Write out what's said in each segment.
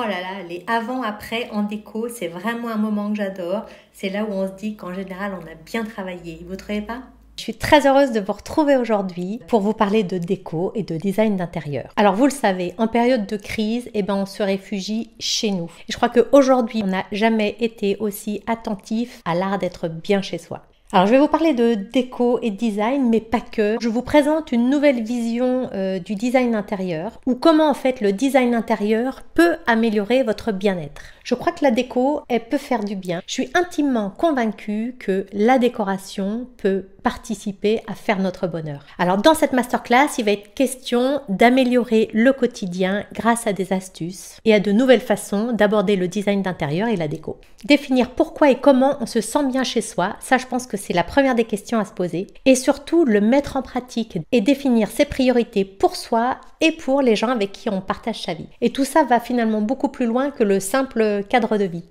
Oh là là, les avant-après en déco, c'est vraiment un moment que j'adore. C'est là où on se dit qu'en général, on a bien travaillé. Vous ne trouvez pas je suis très heureuse de vous retrouver aujourd'hui pour vous parler de déco et de design d'intérieur. Alors vous le savez, en période de crise, eh ben on se réfugie chez nous. je crois qu'aujourd'hui, on n'a jamais été aussi attentif à l'art d'être bien chez soi. Alors je vais vous parler de déco et design, mais pas que. Je vous présente une nouvelle vision euh, du design intérieur, ou comment en fait le design intérieur peut améliorer votre bien-être. Je crois que la déco, elle peut faire du bien. Je suis intimement convaincue que la décoration peut participer à faire notre bonheur. Alors dans cette masterclass, il va être question d'améliorer le quotidien grâce à des astuces et à de nouvelles façons d'aborder le design d'intérieur et la déco. Définir pourquoi et comment on se sent bien chez soi, ça je pense que c'est la première des questions à se poser. Et surtout le mettre en pratique et définir ses priorités pour soi et pour les gens avec qui on partage sa vie. Et tout ça va finalement beaucoup plus loin que le simple cadre de vie.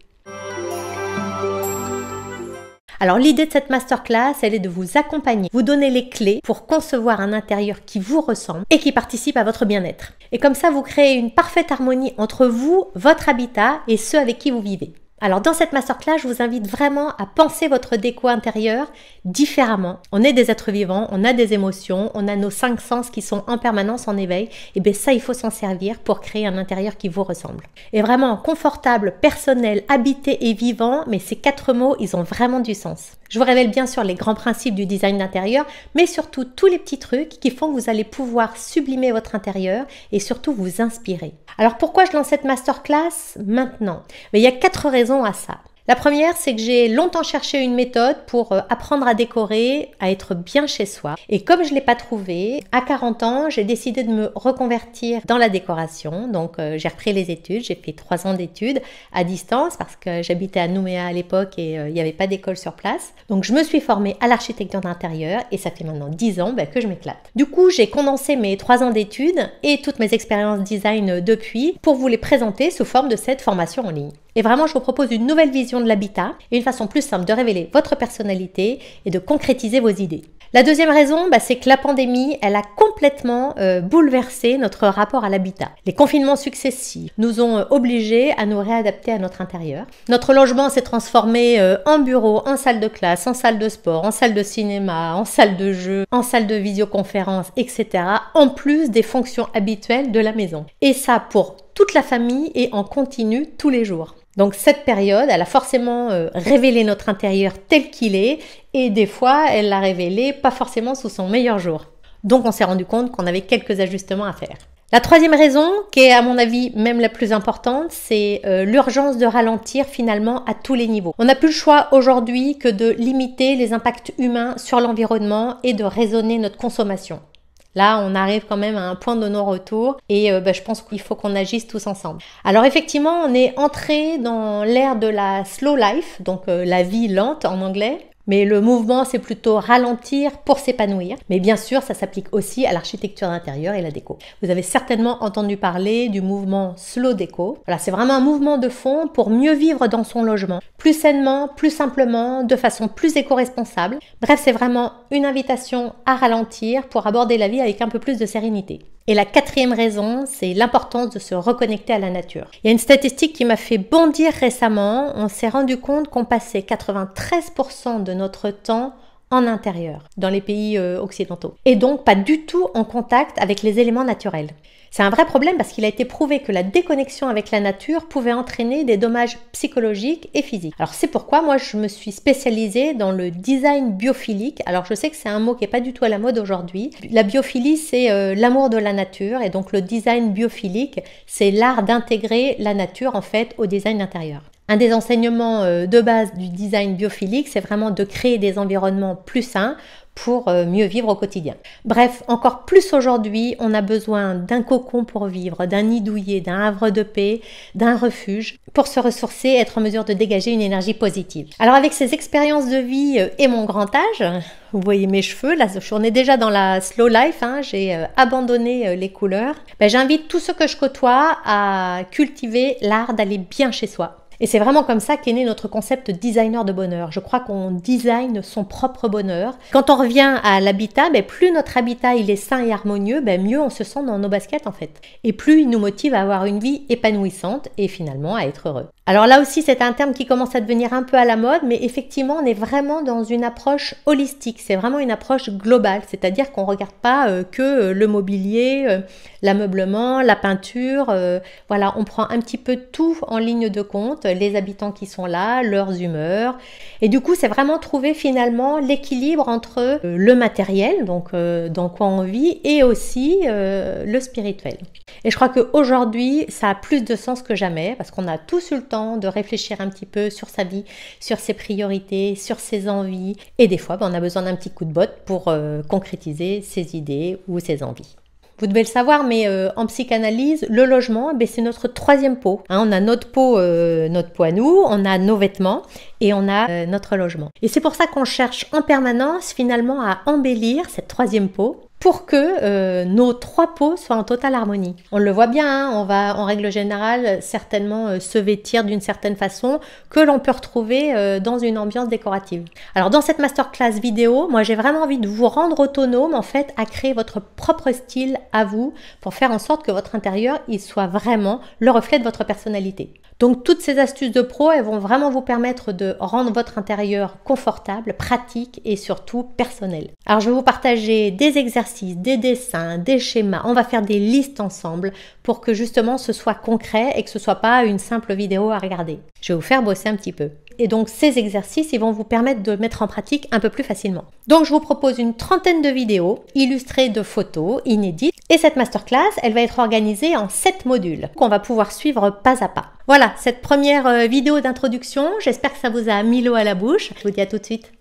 Alors l'idée de cette masterclass, elle est de vous accompagner, vous donner les clés pour concevoir un intérieur qui vous ressemble et qui participe à votre bien-être. Et comme ça, vous créez une parfaite harmonie entre vous, votre habitat et ceux avec qui vous vivez. Alors dans cette masterclass, je vous invite vraiment à penser votre déco intérieure différemment. On est des êtres vivants, on a des émotions, on a nos cinq sens qui sont en permanence en éveil. Et eh bien ça, il faut s'en servir pour créer un intérieur qui vous ressemble. Et vraiment confortable, personnel, habité et vivant, mais ces quatre mots, ils ont vraiment du sens. Je vous révèle bien sûr les grands principes du design d'intérieur, mais surtout tous les petits trucs qui font que vous allez pouvoir sublimer votre intérieur et surtout vous inspirer. Alors pourquoi je lance cette masterclass maintenant Il y a quatre raisons à ça. La première, c'est que j'ai longtemps cherché une méthode pour euh, apprendre à décorer, à être bien chez soi. Et comme je ne l'ai pas trouvé, à 40 ans, j'ai décidé de me reconvertir dans la décoration. Donc euh, j'ai repris les études, j'ai fait trois ans d'études à distance parce que j'habitais à Nouméa à l'époque et euh, il n'y avait pas d'école sur place. Donc je me suis formée à l'architecture d'intérieur et ça fait maintenant 10 ans bah, que je m'éclate. Du coup, j'ai condensé mes trois ans d'études et toutes mes expériences design depuis pour vous les présenter sous forme de cette formation en ligne. Et vraiment, je vous propose une nouvelle vision de l'habitat et une façon plus simple de révéler votre personnalité et de concrétiser vos idées. La deuxième raison, bah, c'est que la pandémie, elle a complètement euh, bouleversé notre rapport à l'habitat. Les confinements successifs nous ont euh, obligés à nous réadapter à notre intérieur. Notre logement s'est transformé euh, en bureau, en salle de classe, en salle de sport, en salle de cinéma, en salle de jeu, en salle de visioconférence, etc. En plus des fonctions habituelles de la maison. Et ça pour toute la famille et en continu tous les jours. Donc cette période, elle a forcément euh, révélé notre intérieur tel qu'il est, et des fois, elle l'a révélé pas forcément sous son meilleur jour. Donc on s'est rendu compte qu'on avait quelques ajustements à faire. La troisième raison, qui est à mon avis même la plus importante, c'est euh, l'urgence de ralentir finalement à tous les niveaux. On n'a plus le choix aujourd'hui que de limiter les impacts humains sur l'environnement et de raisonner notre consommation. Là, on arrive quand même à un point de non-retour et euh, bah, je pense qu'il faut qu'on agisse tous ensemble. Alors effectivement, on est entré dans l'ère de la slow life, donc euh, la vie lente en anglais, mais le mouvement, c'est plutôt ralentir pour s'épanouir. Mais bien sûr, ça s'applique aussi à l'architecture d'intérieur et la déco. Vous avez certainement entendu parler du mouvement slow déco. Voilà, c'est vraiment un mouvement de fond pour mieux vivre dans son logement, plus sainement, plus simplement, de façon plus éco-responsable. Bref, c'est vraiment une invitation à ralentir pour aborder la vie avec un peu plus de sérénité. Et la quatrième raison, c'est l'importance de se reconnecter à la nature. Il y a une statistique qui m'a fait bondir récemment. On s'est rendu compte qu'on passait 93% de notre temps en intérieur, dans les pays euh, occidentaux. Et donc pas du tout en contact avec les éléments naturels. C'est un vrai problème parce qu'il a été prouvé que la déconnexion avec la nature pouvait entraîner des dommages psychologiques et physiques. Alors c'est pourquoi moi je me suis spécialisée dans le design biophilique. Alors je sais que c'est un mot qui n'est pas du tout à la mode aujourd'hui. La biophilie c'est euh, l'amour de la nature et donc le design biophilique c'est l'art d'intégrer la nature en fait au design intérieur. Un des enseignements euh, de base du design biophilique, c'est vraiment de créer des environnements plus sains pour euh, mieux vivre au quotidien. Bref, encore plus aujourd'hui, on a besoin d'un cocon pour vivre, d'un nid douillet, d'un havre de paix, d'un refuge pour se ressourcer et être en mesure de dégager une énergie positive. Alors avec ces expériences de vie euh, et mon grand âge, vous voyez mes cheveux, là je est déjà dans la slow life, hein, j'ai abandonné les couleurs, ben, j'invite tous ceux que je côtoie à cultiver l'art d'aller bien chez soi et c'est vraiment comme ça qu'est né notre concept designer de bonheur. Je crois qu'on design son propre bonheur. Quand on revient à l'habitat, ben, plus notre habitat il est sain et harmonieux, ben, mieux on se sent dans nos baskets en fait. Et plus il nous motive à avoir une vie épanouissante et finalement à être heureux. Alors là aussi, c'est un terme qui commence à devenir un peu à la mode, mais effectivement, on est vraiment dans une approche holistique. C'est vraiment une approche globale, c'est-à-dire qu'on ne regarde pas euh, que euh, le mobilier, euh, l'ameublement, la peinture. voilà, on prend un petit peu tout en ligne de compte euh, les habitants qui sont là, leurs humeurs. Et du coup, c'est vraiment trouver finalement l'équilibre entre euh, le matériel, donc euh, dans quoi on vit, et aussi le spirituel. Et je crois qu'aujourd'hui, ça a plus de sens que jamais, parce qu'on a tous eu le temps de réfléchir un petit peu sur sa vie, sur ses priorités, sur ses envies. Et des fois, ben, on a besoin d'un petit coup de botte pour concrétiser ses idées ou ses envies. Vous devez le savoir, mais euh, en psychanalyse, le logement, eh c'est notre troisième peau. Hein, on a notre peau, notre peau à nous, on a nos vêtements et on a euh, notre logement. Et c'est pour ça qu'on cherche en permanence finalement à embellir cette troisième peau pour que euh, nos trois peaux soient en totale harmonie. On le voit bien, hein, on va en règle générale certainement euh, se vêtir d'une certaine façon que l'on peut retrouver euh, dans une ambiance décorative. Alors dans cette masterclass vidéo, moi j'ai vraiment envie de vous rendre autonome en fait à créer votre propre style à vous pour faire en sorte que votre intérieur il soit vraiment le reflet de votre personnalité. Donc toutes ces astuces de pro, elles vont vraiment vous permettre de rendre votre intérieur confortable, pratique et surtout personnel. Alors je vais vous partager des exercices des dessins, des schémas. On va faire des listes ensemble pour que justement ce soit concret et que ce soit pas une simple vidéo à regarder. Je vais vous faire bosser un petit peu. Et donc ces exercices, ils vont vous permettre de mettre en pratique un peu plus facilement. Donc je vous propose une trentaine de vidéos illustrées de photos inédites. Et cette masterclass, elle va être organisée en sept modules qu'on va pouvoir suivre pas à pas. Voilà, cette première euh, vidéo d'introduction, j'espère que ça vous a mis l'eau à la bouche. Je vous dis à tout de suite.